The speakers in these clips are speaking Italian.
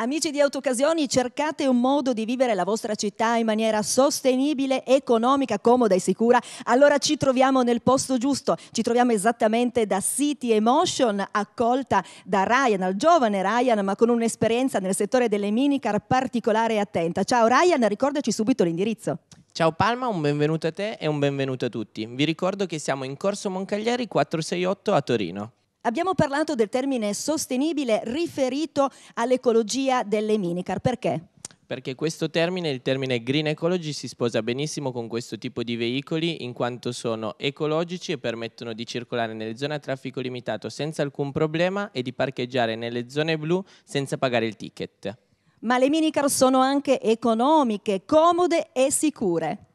Amici di Autocasioni, cercate un modo di vivere la vostra città in maniera sostenibile, economica, comoda e sicura. Allora ci troviamo nel posto giusto, ci troviamo esattamente da City Emotion, accolta da Ryan, al giovane Ryan, ma con un'esperienza nel settore delle minicar particolare e attenta. Ciao Ryan, ricordaci subito l'indirizzo. Ciao Palma, un benvenuto a te e un benvenuto a tutti. Vi ricordo che siamo in Corso Moncaglieri 468 a Torino. Abbiamo parlato del termine sostenibile riferito all'ecologia delle minicar, perché? Perché questo termine, il termine green ecology, si sposa benissimo con questo tipo di veicoli in quanto sono ecologici e permettono di circolare nelle zone a traffico limitato senza alcun problema e di parcheggiare nelle zone blu senza pagare il ticket. Ma le minicar sono anche economiche, comode e sicure.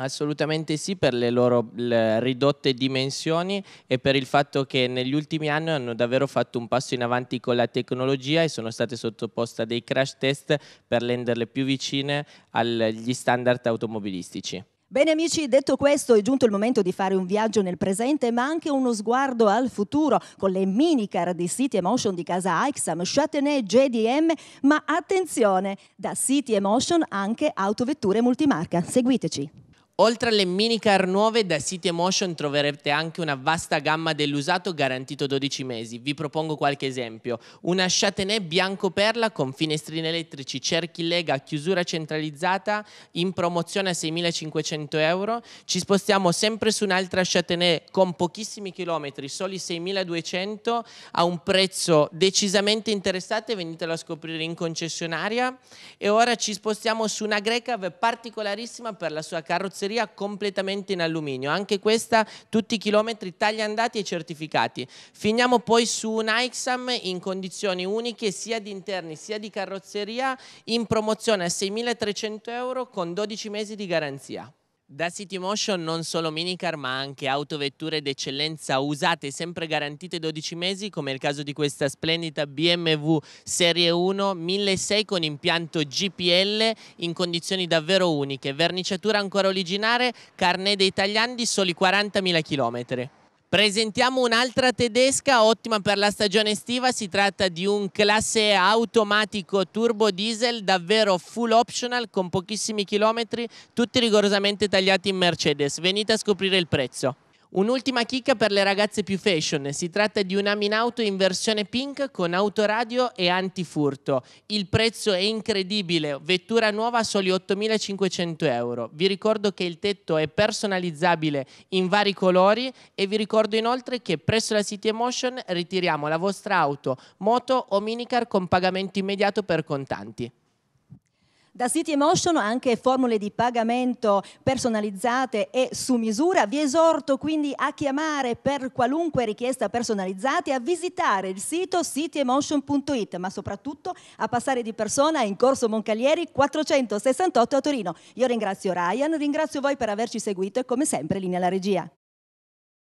Assolutamente sì, per le loro le ridotte dimensioni e per il fatto che negli ultimi anni hanno davvero fatto un passo in avanti con la tecnologia e sono state sottoposte a dei crash test per renderle più vicine agli standard automobilistici. Bene amici, detto questo è giunto il momento di fare un viaggio nel presente ma anche uno sguardo al futuro con le minicar di City Emotion di casa Aixam, Châtenay, JDM, ma attenzione, da City Emotion anche autovetture multimarca. Seguiteci. Oltre alle mini car nuove, da City Emotion troverete anche una vasta gamma dell'usato garantito 12 mesi. Vi propongo qualche esempio. Una Châtenay bianco perla con finestrini elettrici, cerchi lega, chiusura centralizzata, in promozione a 6.500 euro. Ci spostiamo sempre su un'altra Châtenay con pochissimi chilometri, soli 6.200, a un prezzo decisamente interessante, venitelo a scoprire in concessionaria. E ora ci spostiamo su una Grecav particolarissima per la sua carrozzeria batteria completamente in alluminio, anche questa tutti i chilometri tagliandati e certificati. Finiamo poi su un Aixam in condizioni uniche sia di interni sia di carrozzeria in promozione a 6.300 euro con 12 mesi di garanzia. Da Citymotion non solo minicar ma anche autovetture d'eccellenza usate sempre garantite 12 mesi come è il caso di questa splendida BMW Serie 1 1600 con impianto GPL in condizioni davvero uniche, verniciatura ancora originale, carnet dei tagliandi soli 40.000 km. Presentiamo un'altra tedesca ottima per la stagione estiva, si tratta di un classe automatico turbo diesel davvero full optional con pochissimi chilometri, tutti rigorosamente tagliati in Mercedes. Venite a scoprire il prezzo. Un'ultima chicca per le ragazze più fashion, si tratta di una Minauto in versione pink con autoradio e antifurto. Il prezzo è incredibile, vettura nuova a soli 8.500 euro. Vi ricordo che il tetto è personalizzabile in vari colori e vi ricordo inoltre che presso la City Emotion ritiriamo la vostra auto, moto o minicar con pagamento immediato per contanti. Da City Emotion anche formule di pagamento personalizzate e su misura. Vi esorto quindi a chiamare per qualunque richiesta personalizzata e a visitare il sito cityemotion.it, ma soprattutto a passare di persona in Corso Moncalieri 468 a Torino. Io ringrazio Ryan, ringrazio voi per averci seguito e come sempre linea alla regia.